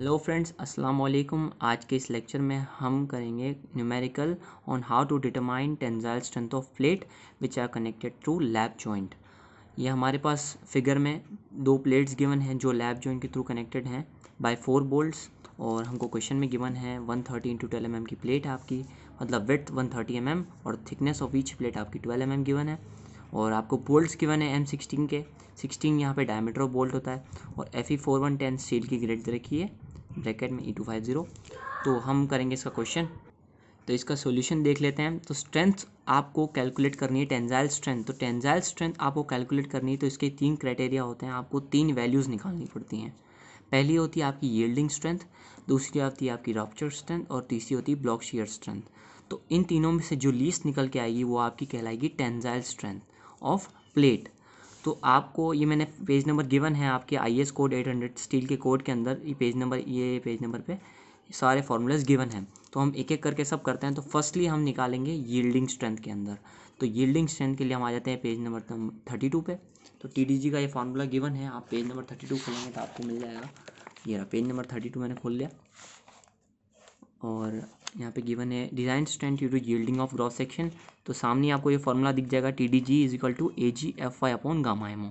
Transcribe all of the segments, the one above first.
hello friends अस्सलाम वालेकुम आज के इस लेक्चर में हम करेंगे numerical on how to determine tensile strength of plate which are connected through lap joint ये हमारे पास फिगर में दो प्लेट्स गिवन हैं जो लैब जॉइंट के थ्रू कनेक्टेड हैं बाय फोर बोल्ट्स और हमको क्वेश्चन में गिवन है one thirty into twelve M की प्लेट आपकी मतलब width one thirty M M और थिकनेस ऑफ ईच प्लेट आपकी ट्वेल्व एम एम गिवन है और आपको बोल्ट्स गिवन है एम सिक्सटीन के सिक्सटीन यहाँ पे डायमीटर ऑफ बोल्ट होता है और F E four one ten steel की ग्रेड रखी है ब्रैकेट में ई टू फाइव ज़ीरो तो हम करेंगे इसका क्वेश्चन तो इसका सॉल्यूशन देख लेते हैं तो स्ट्रेंथ आपको कैलकुलेट करनी है टेंजाइल स्ट्रेंथ तो टेंजाइल स्ट्रेंथ आपको कैलकुलेट करनी है तो इसके तीन क्राइटेरिया होते हैं आपको तीन वैल्यूज़ निकालनी पड़ती हैं पहली होती है आपकी येल्डिंग स्ट्रेंथ दूसरी होती है आपकी रॉपचर स्ट्रेंथ और तीसरी होती है ब्लॉक शेयर स्ट्रेंथ तो इन तीनों में से जो लीस्ट निकल के आएगी वो आपकी कहलाएगी टेंजाइल स्ट्रेंथ ऑफ प्लेट तो आपको ये मैंने पेज नंबर गिवन है आपके I S code eight hundred steel के कोड के अंदर ये पेज नंबर ये पेज नंबर पे सारे फार्मूलाज गिवन हैं तो हम एक एक करके सब करते हैं तो फर्स्टली हम निकालेंगे यील्डिंग स्ट्रेंथ के अंदर तो यील्डिंग स्ट्रेंथ के लिए हम आ जाते हैं पेज नंबर थर्टी टू पे तो टी का ये फार्मूला गिवन है आप पेज नंबर थर्टी टू खोलेंगे तो आपको मिल जाएगा ये रहा पेज नंबर थर्टी टू मैंने खोल लिया और यहाँ पे गिवन है design strength due to yielding of gross section तो सामने आपको ये फॉर्मूला दिख जाएगा T D G is equal to A G F I upon gamma MO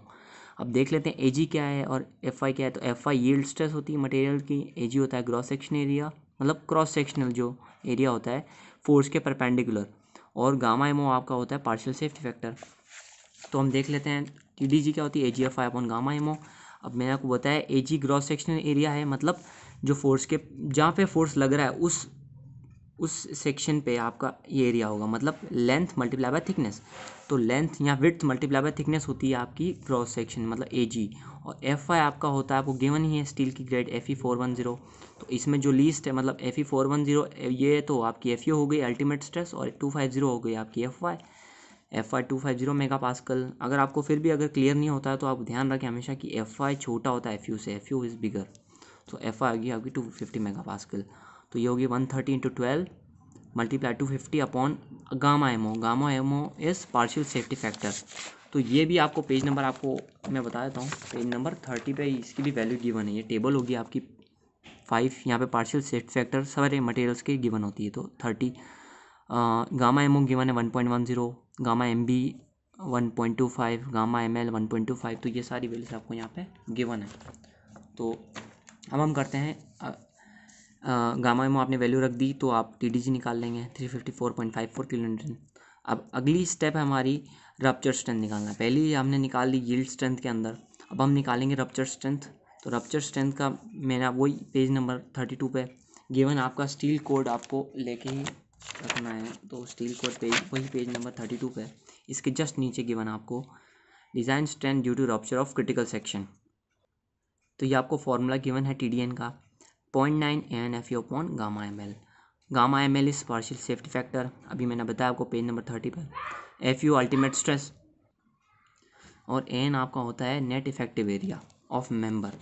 अब देख लेते हैं ए जी क्या है और एफ आई क्या है तो एफ आई यील्ड स्ट्रेस होती है मटेरियल की ए जी होता है ग्रॉस सेक्शन एरिया मतलब क्रॉस सेक्शनल जो एरिया होता है फोर्स के परपेंडिकुलर और गामा एमओ आपका होता है पार्शियल सेफ्टी फैक्टर तो हम देख लेते हैं टी डी जी क्या होती है A G F I upon gamma MO अब मैंने आपको बताया A G gross sectional area है मतलब जो फोर्स के जहाँ पे फोर्स लग रहा है उस उस सेक्शन पे आपका ये एरिया होगा मतलब लेंथ मल्टीप्लाई बाय थिकनेस तो लेंथ या विथ मल्टीप्लाई बाय थिकनेस होती है आपकी क्रॉस सेक्शन मतलब ए जी और एफ आई आपका होता है आपको गिवन ही है स्टील की grade F E four one zero तो इसमें जो लीस्ट है मतलब F E four one zero ये तो आपकी एफ e हो गई अल्टीमेट स्ट्रेस और टू फाइव जीरो हो गई आपकी F Y F I two five zero mega pascal अगर आपको फिर भी अगर क्लियर नहीं होता है तो आप ध्यान रखें हमेशा कि एफ आई छोटा होता है एफ यू से एफ यू इज़ बिगर तो एफ आई आ गई आपकी टू फिफ्टी मेगा पास्कल तो ये होगी one thirty into twelve multiply two fifty upon gamma MO gamma MO is partial safety factor तो ये भी आपको पेज नंबर आपको मैं बता देता हूँ पेज नंबर थर्टी पे इसकी भी वैल्यू गिवन है ये टेबल होगी आपकी फाइव यहाँ पे पार्शियल सेफ्टी फैक्टर सारे मटेरियल्स की गिवन होती है तो थर्टी गामा एमओ गिवन है one point one zero gamma M B one point two five gamma M L one point two five तो ये सारी वैल्यूज आपको यहाँ पे गिवन है तो अब हम करते हैं गामा एमओ आपने वैल्यू रख दी तो आप टी डी जी निकाल लेंगे three fifty four point five four kilometer अब अगली स्टेप है हमारी रप्चर स्ट्रेंथ निकालना पहली हमने निकाल ली यील्ड स्ट्रेंथ के अंदर अब हम निकालेंगे रप्चर स्ट्रेंथ तो रप्चर स्ट्रेंथ का मेरा वही पेज नंबर थर्टी टू पे गिवन आपका स्टील कोड आपको लेके ही रखना है तो स्टील कोड पेज वही पेज नंबर थर्टी टू पे इसके जस्ट नीचे गिवन आपको design strength due to rupture of critical section तो ये आपको फार्मूला गिवन है टी डी एन का point nine N F U upon gamma M L gamma M L इस पार्शियल सेफ्टी फैक्टर अभी मैंने बताया आपको पेज नंबर थर्टी पर एफ यू अल्टीमेट स्ट्रेस और एन आपका होता है net effective area of member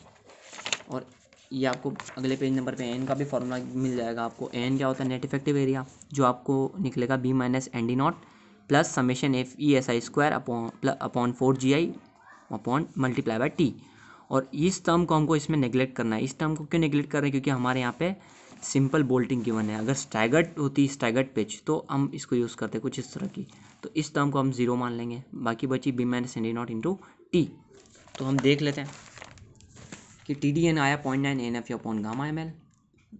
और ये आपको अगले पेज नंबर पे एन का भी फॉर्मूला मिल जाएगा आपको एन क्या होता है नेट इफेक्टिव एरिया जो आपको निकलेगा B minus N D naught plus summation F E S I square upon upon four G I upon multiply by T और इस टर्म को हमको इसमें नेग्लेक्ट करना है इस टर्म को क्यों नेग्लेक्ट कर रहे हैं क्योंकि हमारे यहाँ पे सिंपल बोल्टिंग गिवन है अगर स्टैगर्ड होती स्टैगर्ड पिच तो हम इसको यूज़ करते कुछ इस तरह की तो इस टर्म को हम जीरो मान लेंगे बाकी बची B minus N D naught into T तो हम देख लेते हैं कि टी डी एन आया पॉइंट नाइन एन एफ या पॉइंट गामा एम एल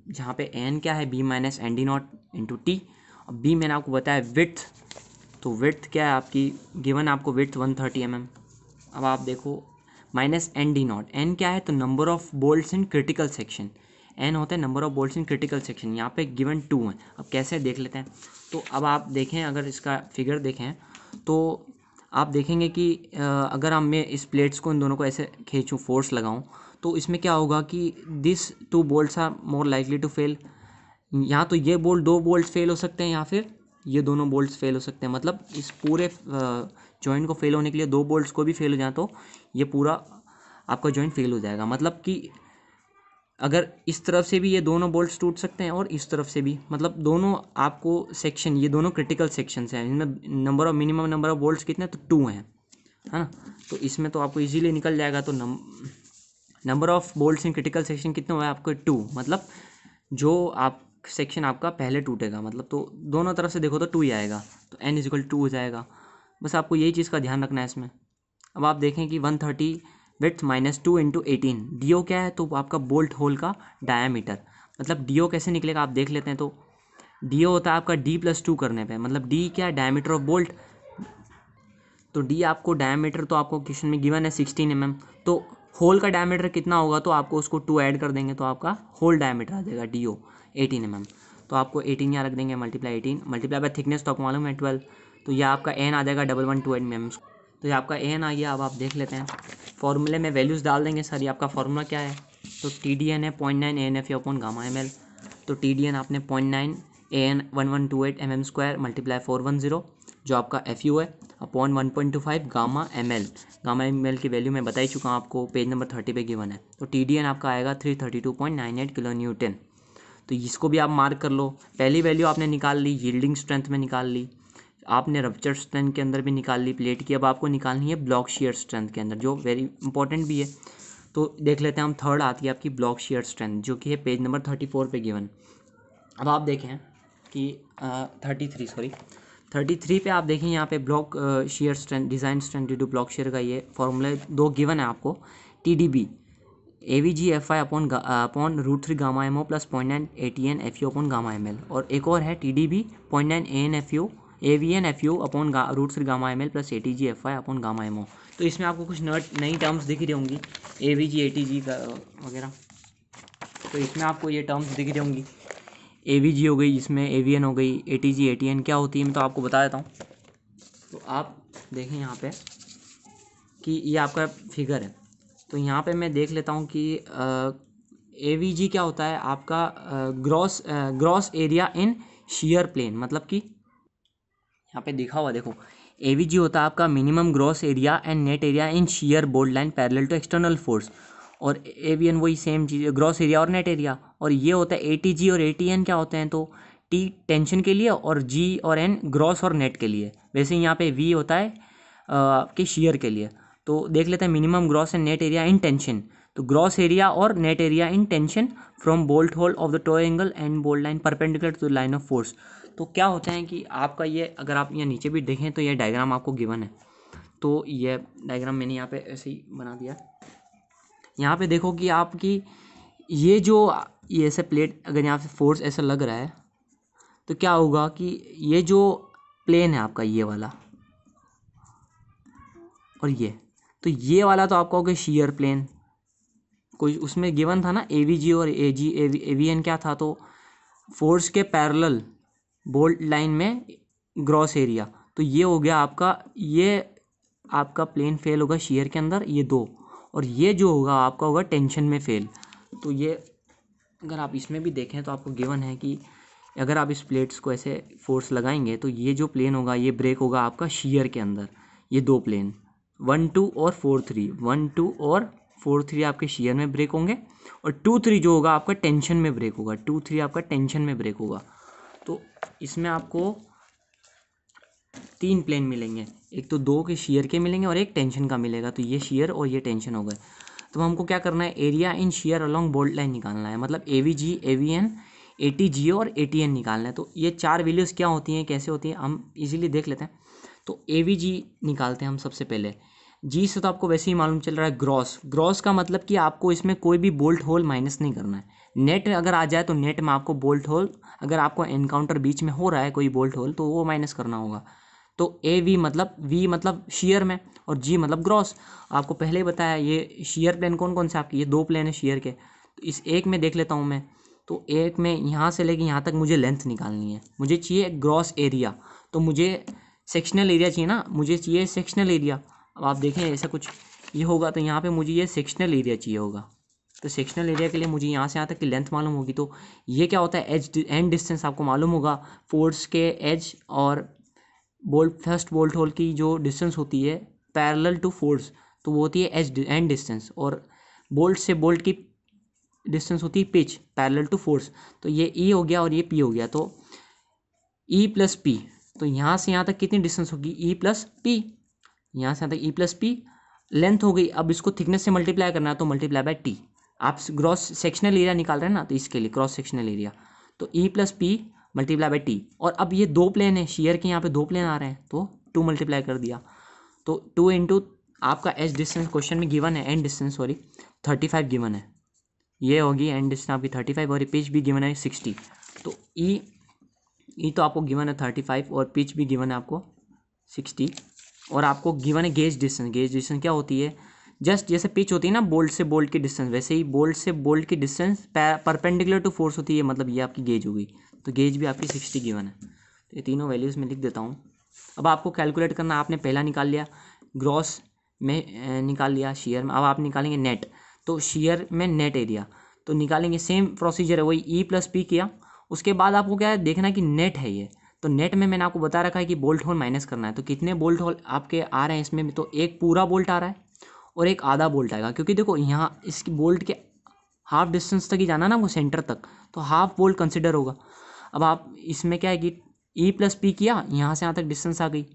जहाँ पे एन क्या है B minus N D naught into T और बी मैंने आपको बताया विथ तो विथ क्या है आपकी गिवन आपको width one thirty M M अब आप देखो minus N D naught N क्या है तो number of bolt in critical section N होता है number of bolt in critical section यहाँ पे गिवन टू है अब कैसे देख लेते हैं तो अब आप देखें अगर इसका फिगर देखें तो आप देखेंगे कि अगर हम मैं इस प्लेट्स को इन दोनों को ऐसे खींचूँ फोर्स लगाऊँ तो इसमें क्या होगा कि this two bolts are more likely to fail यहाँ तो ये बोल्ट दो बोल्ट फेल हो सकते हैं या फिर ये दोनों बोल्ट फेल हो सकते हैं मतलब इस पूरे जॉइंट को फेल होने के लिए दो बोल्ट्स को भी फेल हो जाए तो ये पूरा आपका जॉइंट फेल हो जाएगा मतलब कि अगर इस तरफ से भी ये दोनों बोल्ट्स टूट सकते हैं और इस तरफ से भी मतलब दोनों आपको सेक्शन ये दोनों क्रिटिकल सेक्शंस हैं इनमें number of minimum number of bolts कितने तो टू हैं है ना तो इसमें तो आपको इजीली निकल जाएगा तो number of bolts in critical section कितने हुए आपको टू मतलब जो आप सेक्शन आपका पहले टूटेगा मतलब तो दोनों तरफ से देखो तो टू ही आएगा तो एन इजिकल टू हो जाएगा बस आपको यही चीज़ का ध्यान रखना है इसमें अब आप देखें कि one thirty width minus two into eighteen D O क्या है तो आपका बोल्ट होल का डायामीटर मतलब डी ओ कैसे निकलेगा आप देख लेते हैं तो डी ओ होता है आपका डी प्लस टू करने पे मतलब डी क्या है डायमीटर ऑफ बोल्ट तो डी आपको डायमीटर तो आपको क्वेश्चन में गिवन है सिक्सटीन एम एम तो होल का डायमीटर कितना होगा तो आपको उसको टू ऐड कर देंगे तो आपका होल डायमीटर आ जाएगा डी ओ एटीन एम तो आपको एटीन यहाँ रख देंगे multiply eighteen multiply by thickness तो आपको मालूम है ट्वेल्व तो ये आपका एन आ जाएगा डबल वन टू एन में तो ये आपका एन आ गया अब आप देख लेते हैं फार्मूले में वैल्यूज़ डाल देंगे सर ये आपका फार्मूला क्या है तो टी डी एन है point nine N F upon gamma M L तो टी डी एन आपने point nine A N one one two eight M M square multiply four one zero जो आपका एफ यू है upon one point two five gamma M L gamma M L की value मैं बता ही चुका हूँ आपको पेज नंबर थर्टी पे गिवन है तो टी डी एन आपका आएगा three thirty two point nine eight kilo newton तो इसको भी आप मार्क कर लो पहली वैल्यू आपने निकाल ली यील्डिंग स्ट्रेंथ में निकाल ली आपने रप्चर स्ट्रेंथ के अंदर भी निकाल ली प्लेट की अब आपको निकालनी है ब्लॉक शेयर स्ट्रेंथ के अंदर जो वेरी इंपॉर्टेंट भी है तो देख लेते हैं हम थर्ड आती है आपकी ब्लॉक शेयर स्ट्रेंथ जो कि है पेज नंबर थर्टी फोर पर गिवन अब आप देखें कि thirty three sorry thirty three पे आप देखें यहाँ पे block shear strength design strength due to block shear का ये फॉर्मूला दो गिवन है आपको T D B A V G F I upon upon root three gamma M O plus point nine A T N F U upon gamma M L और एक और है T D B point nine A N F U A V N F U upon root three gamma M L plus A T G F I upon gamma M O तो इसमें आपको कुछ नर्ट नई terms दिख रही होंगी ए V G A T जी वगैरह तो इसमें आपको ये टर्म्स दिख रही होंगी ए वी जी हो गई जिसमें ए वी एन हो गई A T G A T N क्या होती है मैं तो आपको बता देता हूँ तो आप देखें यहाँ पे कि ये आपका फिगर है तो यहाँ पे मैं देख लेता हूँ कि ए वी जी क्या होता है आपका gross gross area in shear plane मतलब कि यहाँ पे दिखा हुआ देखो ए होता है आपका minimum gross area and net area in shear board line parallel to external force और ए वही सेम चीज़ ग्रॉस एरिया और नेट एरिया और ये होता है ए और ए क्या होते हैं तो टी टेंशन के लिए और जी और एन ग्रॉस और नेट के लिए वैसे यहाँ पे वी होता है आपके शीयर के लिए तो देख लेते हैं minimum gross and net area in tension तो ग्रॉस एरिया और net area in tension from bolt hole of the toe angle and bolt line perpendicular to line of force तो क्या होता है कि आपका ये अगर आप ये नीचे भी देखें तो ये डायग्राम आपको गिवन है तो ये डायग्राम मैंने यहाँ पे ऐसे ही बना दिया यहाँ पे देखो कि आपकी ये जो ये ऐसे प्लेट अगर यहाँ से फोर्स ऐसा लग रहा है तो क्या होगा कि ये जो प्लेन है आपका ये वाला और ये तो ये वाला तो आपका हो गया शीयर प्लेन कोई उसमें गिवन था ना ए और ए जी एवी एन क्या था तो फोर्स के पैरेलल बोल्ड लाइन में ग्रॉस एरिया तो ये हो गया आपका ये आपका प्लेन फेल होगा शेयर के अंदर ये दो और ये जो होगा आपका होगा टेंशन में फेल तो ये अगर आप इसमें भी देखें तो आपको गिवन है कि अगर आप इस प्लेट्स को ऐसे फोर्स लगाएंगे तो ये जो प्लेन होगा ये ब्रेक होगा आपका शीयर के अंदर ये दो प्लेन वन टू और फोर थ्री वन टू और फोर थ्री आपके शीयर में ब्रेक होंगे और टू थ्री जो होगा आपका टेंशन में ब्रेक होगा टू थ्री आपका टेंशन में ब्रेक होगा तो इसमें आपको तीन प्लेन मिलेंगे एक तो दो के शेयर के मिलेंगे और एक टेंशन का मिलेगा तो ये शेयर और ये टेंशन हो गए तो हमको क्या करना है area in shear along bolt line निकालना है मतलब A V G A V N A T G और ए टी एन निकालना है तो ये चार वैल्यूज़ क्या होती हैं कैसे होती हैं हम इजीली देख लेते हैं तो ए वी जी निकालते हैं हम सबसे पहले जी से तो आपको वैसे ही मालूम चल रहा है ग्रॉस ग्रॉस का मतलब कि आपको इसमें कोई भी बोल्ट होल माइनस नहीं करना है नेट अगर आ जाए तो नेट में आपको बोल्ट होल अगर आपको एनकाउंटर बीच में हो रहा है कोई बोल्ट होल तो वो माइनस करना होगा तो ए वी मतलब वी मतलब शेयर में और जी मतलब ग्रॉस आपको पहले ही बताया ये शेयर प्लान कौन कौन से आपके ये दो प्लान है शेयर के तो इस एक में देख लेता हूँ मैं तो एक में यहाँ से लेके यहाँ तक मुझे लेंथ निकालनी है मुझे चाहिए ग्रॉस एरिया तो मुझे सेक्शनल एरिया चाहिए ना मुझे चाहिए सेक्शनल एरिया अब आप देखें ऐसा कुछ ये होगा तो यहाँ पे मुझे ये सेक्शनल एरिया चाहिए होगा तो सेक्शनल एरिया के लिए मुझे यहाँ से यहाँ तक की लेंथ मालूम होगी तो ये क्या होता है एज एंड डिस्टेंस आपको मालूम होगा फोर्स के एज और बोल्ट फर्स्ट बोल्ट होल की जो डिस्टेंस होती है पैरेलल टू फोर्स तो वो होती है एज एंड डिस्टेंस और बोल्ट से बोल्ट की डिस्टेंस होती है पिच पैरेलल टू फोर्स तो ये ई e हो गया और ये पी हो गया तो ई प्लस पी तो यहाँ से यहाँ तक कितनी डिस्टेंस होगी ई प्लस पी यहाँ से यहाँ तक ई प्लस पी लेंथ हो गई अब इसको थिकनेस से मल्टीप्लाई करना है तो मल्टीप्लाई बाय टी आप ग्रॉस सेक्शनल एरिया निकाल रहे हैं ना तो इसके लिए क्रॉस सेक्शनल एरिया तो E plus P multiply by T और अब ये दो प्लेन है शेयर के यहाँ पे दो प्लेन आ रहे हैं तो टू मल्टीप्लाई कर दिया तो टू इंटू आपका एच डिस्टेंस क्वेश्चन में गिवन है end distance sorry thirty five given है ये होगी एंड डिस्टेंस आपकी थर्टी फाइव और पिच भी गिवन है सिक्सटी तो ई e, ई e तो आपको गिवन है थर्टी फाइव और पिच भी गिवन है आपको सिक्सटी और आपको गिवन है गेज डिस्टेंस गेज डिस्टेंस क्या होती है जस्ट जैसे पिच होती है ना बोल्ट से बोल्ट की डिस्टेंस वैसे ही बोल्ट से बोल्ट की डिस्टेंस परपेंडिकुलर टू फोर्स होती है मतलब ये आपकी गेज होगी तो गेज भी आपकी सिक्सटी गिवन है तो ये तीनों वैल्यूज़ मैं लिख देता हूँ अब आपको कैलकुलेट करना आपने पहला निकाल लिया ग्रॉस में निकाल लिया शेयर में अब आप निकालेंगे नेट तो शेयर में नेट एरिया तो निकालेंगे सेम प्रोसीजर है वही ई प्लस पी किया उसके बाद आपको क्या है देखना कि नेट है ये तो नेट में मैंने आपको बता रखा है कि बोल्ट होल माइनस करना है तो कितने बोल्ट होल आपके आ रहे हैं इसमें तो एक पूरा बोल्ट आ रहा है और एक आधा बोल्ट आएगा क्योंकि देखो यहाँ इसकी बोल्ट के हाफ डिस्टेंस तक ही जाना ना वो सेंटर तक तो हाफ बोल्ट कंसिडर होगा अब आप इसमें क्या है कि ई प्लस पी किया यहाँ से यहाँ तक डिस्टेंस आ गई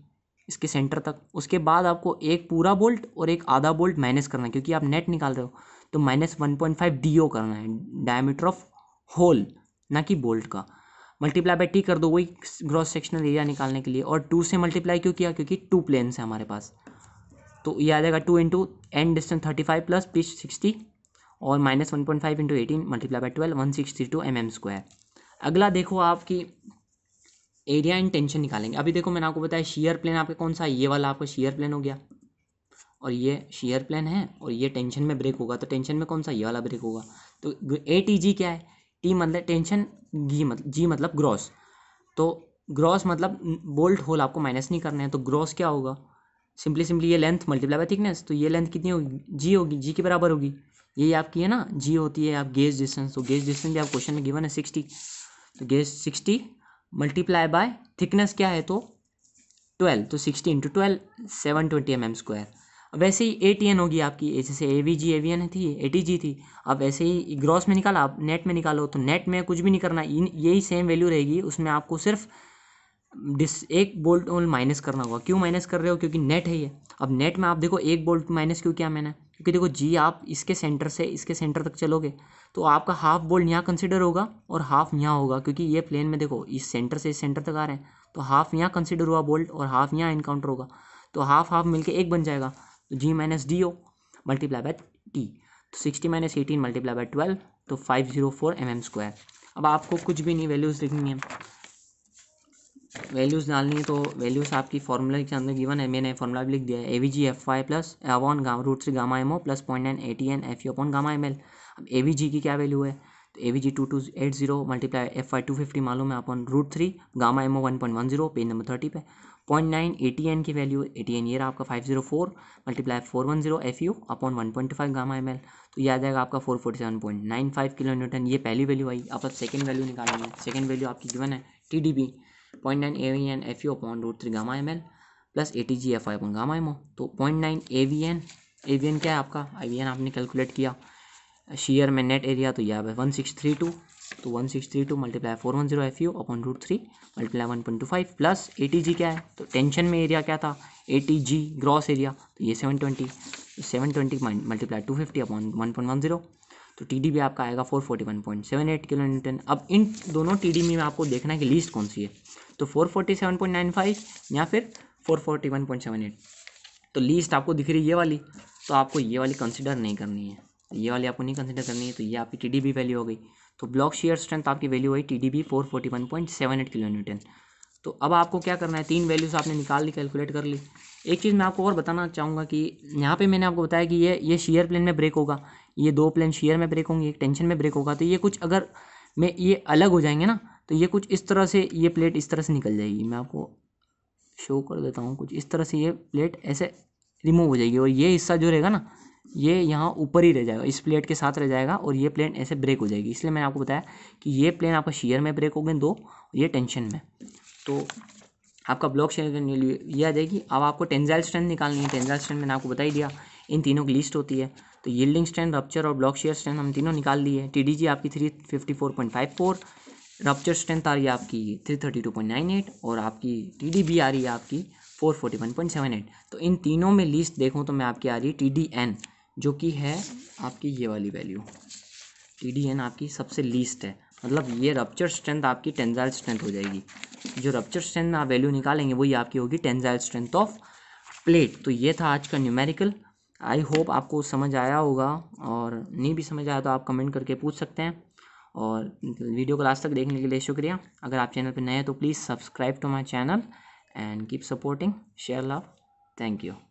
इसके सेंटर तक उसके बाद आपको एक पूरा बोल्ट और एक आधा बोल्ट माइनस करना है क्योंकि आप नेट निकाल रहे हो तो minus one point five D O करना है डायमीटर ऑफ होल ना कि बोल्ट का मल्टीप्लाई बाई टी कर दो वही ग्रॉस सेक्शनल एरिया निकालने के लिए और टू से मल्टीप्लाई क्यों किया क्योंकि टू प्लेन्स है हमारे पास तो ये आ जाएगा two into end distance thirty five plus pitch sixty और minus one point five into eighteen multiply by twelve one sixty two M M square अगला देखो आपकी एरिया एंड टेंशन निकालेंगे अभी देखो मैंने आपको बताया शेयर प्लेन आपका कौन सा है ये वाला आपका शेयर प्लेन हो गया और ये शेयर प्लेन है और ये टेंशन में ब्रेक होगा तो टेंशन में कौन सा ये वाला ब्रेक होगा तो ए टी जी क्या है टी मतलब टेंशन जी मतलब जी तो मतलब ग्रॉस तो ग्रॉस मतलब बोल्ट होल आपको माइनस नहीं करना है तो ग्रॉस क्या होगा सिंपली सिंपली ये लेंथ मल्टीप्लाई बाय थिकनेस तो ये लेंथ कितनी होगी जी होगी जी के बराबर होगी यही आपकी है ना जी होती है आप गेज डिस्टेंस तो गेज डिस्टेंस भी आप क्वेश्चन में गिवन है सिक्सटी तो gauge sixty multiply by thickness क्या है तो ट्वेल्व तो sixty into twelve seven twenty M M square वैसे ही ए टी एन होगी आपकी ऐसे से A V G A V N थी ए टी जी थी अब ऐसे ही ग्रॉस में निकाला आप नेट में निकालो तो नेट में कुछ भी नहीं करना यही सेम वैल्यू रहेगी उसमें आपको सिर्फ डिस एक बोल्ट और माइनस करना होगा क्यों माइनस कर रहे हो क्योंकि नेट है ये अब नेट में आप देखो एक बोल्ट माइनस क्यों किया मैंने क्योंकि देखो जी आप इसके सेंटर से इसके सेंटर तक चलोगे तो आपका हाफ बोल्ट यहाँ कंसिडर होगा और हाफ यहाँ होगा क्योंकि ये प्लेन में देखो इस सेंटर से इस सेंटर तक आ रहे हैं तो हाफ यहाँ कंसिडर हुआ बोल्ट और हाफ यहाँ इनकाउंटर होगा तो हाफ हाफ मिलकर एक बन जाएगा तो G minus D O multiply by T तो sixty minus eighteen multiply by twelve तो five zero four M M square अब आपको कुछ भी नहीं वैल्यूज़ लिखनी है वैल्यूज़ डालनी है तो वैल्यूज़ आपकी फॉर्मूला के अंदर गिवन है मैंने फार्मूला भी लिख दिया है A V G F Y plus gamma root three gamma M O plus point nine A T N F U upon gamma M L अब ए वी जी की क्या वैल्यू है तो A V G two two eight zero multiply F Y two fifty मालूम है upon root three gamma M O one point one zero page number thirty पे point nine A T N की value A T N ये रहा आपका five zero four multiply four one zero F U upon one point five gamma M L तो ये आ जाएगा आपका four forty seven point nine five kilo newton ये पहली वैल्यू आई आप सेकंड सेकेंड वैल्यू निकालेंगे सेकंड वैल्यू आपकी गिवन है T D B point nine A V N F U upon root three gamma M L plus A T G F I upon gamma M O तो point nine A V N A V N क्या है आपका I V N आपने calculate किया shear में net area तो यह one six three two तो one six three two multiply four one zero F U upon root three multiply one point two five plus A T G क्या है तो tension में area क्या था A T G gross area तो ये seven twenty seven twenty multiply two fifty upon one point one zero तो T D भी आपका आएगा four forty one point seven eight kilo newton अब इन दोनों टी डी में आपको देखना है कि लीस्ट कौन सी है तो four forty seven point nine five या फिर four forty one point seven eight तो लीस्ट आपको दिख रही है ये वाली तो आपको ये वाली कंसिडर नहीं करनी है तो ये वाली आपको नहीं कंसिडर करनी है तो ये आपकी टी डी बी वैल्यू हो गई तो ब्लॉक शेयर स्ट्रेंथ आपकी वैल्यू हुई T D B four forty one point seven eight kilo newton तो अब आपको क्या करना है तीन वैल्यूज आपने निकाल ली कैलकुलेट कर ली एक चीज़ मैं आपको और बताना चाहूँगा कि यहाँ पे मैंने आपको बताया कि ये ये शेयर प्लेन में ब्रेक होगा ये दो प्लेन शेयर में ब्रेक होंगे एक टेंशन में ब्रेक होगा तो ये कुछ अगर मैं ये अलग हो जाएंगे ना तो ये कुछ इस तरह से ये प्लेट इस तरह से निकल जाएगी मैं आपको शो कर देता हूँ कुछ इस तरह से ये प्लेट ऐसे रिमूव हो जाएगी और ये हिस्सा जो रहेगा ना ये यहाँ ऊपर ही रह जाएगा इस प्लेट के साथ रह जाएगा और ये प्लेन ऐसे ब्रेक हो जाएगी इसलिए मैंने आपको बताया कि ये प्लेन आपका शेयर में ब्रेक हो गए दो ये टेंशन में तो आपका ब्लॉक शेयर करने लिए ये आ जाएगी अब आपको टेंजाइल स्ट्रेंथ निकालनी है टेंजाइल स्ट्रेंथ मैंने आपको बताई दिया इन तीनों की लिस्ट होती है तो यील्डिंग स्ट्रेंथ रप्चर और ब्लॉक शेयर स्ट्रेंथ हम तीनों निकाल लिए टी डी जी आपकी three fifty four point five four rupture strength आ रही है आपकी three thirty two point nine eight और आपकी टी डी बी आ रही है आपकी four forty one point seven eight तो इन तीनों में लिस्ट देखूँ तो मैं आपकी आ रही है टी डी एन जो कि है आपकी ये वाली वैल्यू टी डी एन आपकी सबसे लीस्ट है मतलब ये रप्चर स्ट्रेंथ आपकी टेंजाइल स्ट्रेंथ हो जाएगी जो रप्चर स्ट्रेंथ में आप वैल्यू निकालेंगे वही आपकी होगी टेंजाइल स्ट्रेंथ ऑफ प्लेट तो ये था आज का न्यूमेरिकल आई होप आपको समझ आया होगा और नहीं भी समझ आया तो आप कमेंट करके पूछ सकते हैं और वीडियो को लास्ट तक देखने के लिए शुक्रिया अगर आप चैनल पर नए हैं तो please subscribe to my channel and keep supporting share love thank you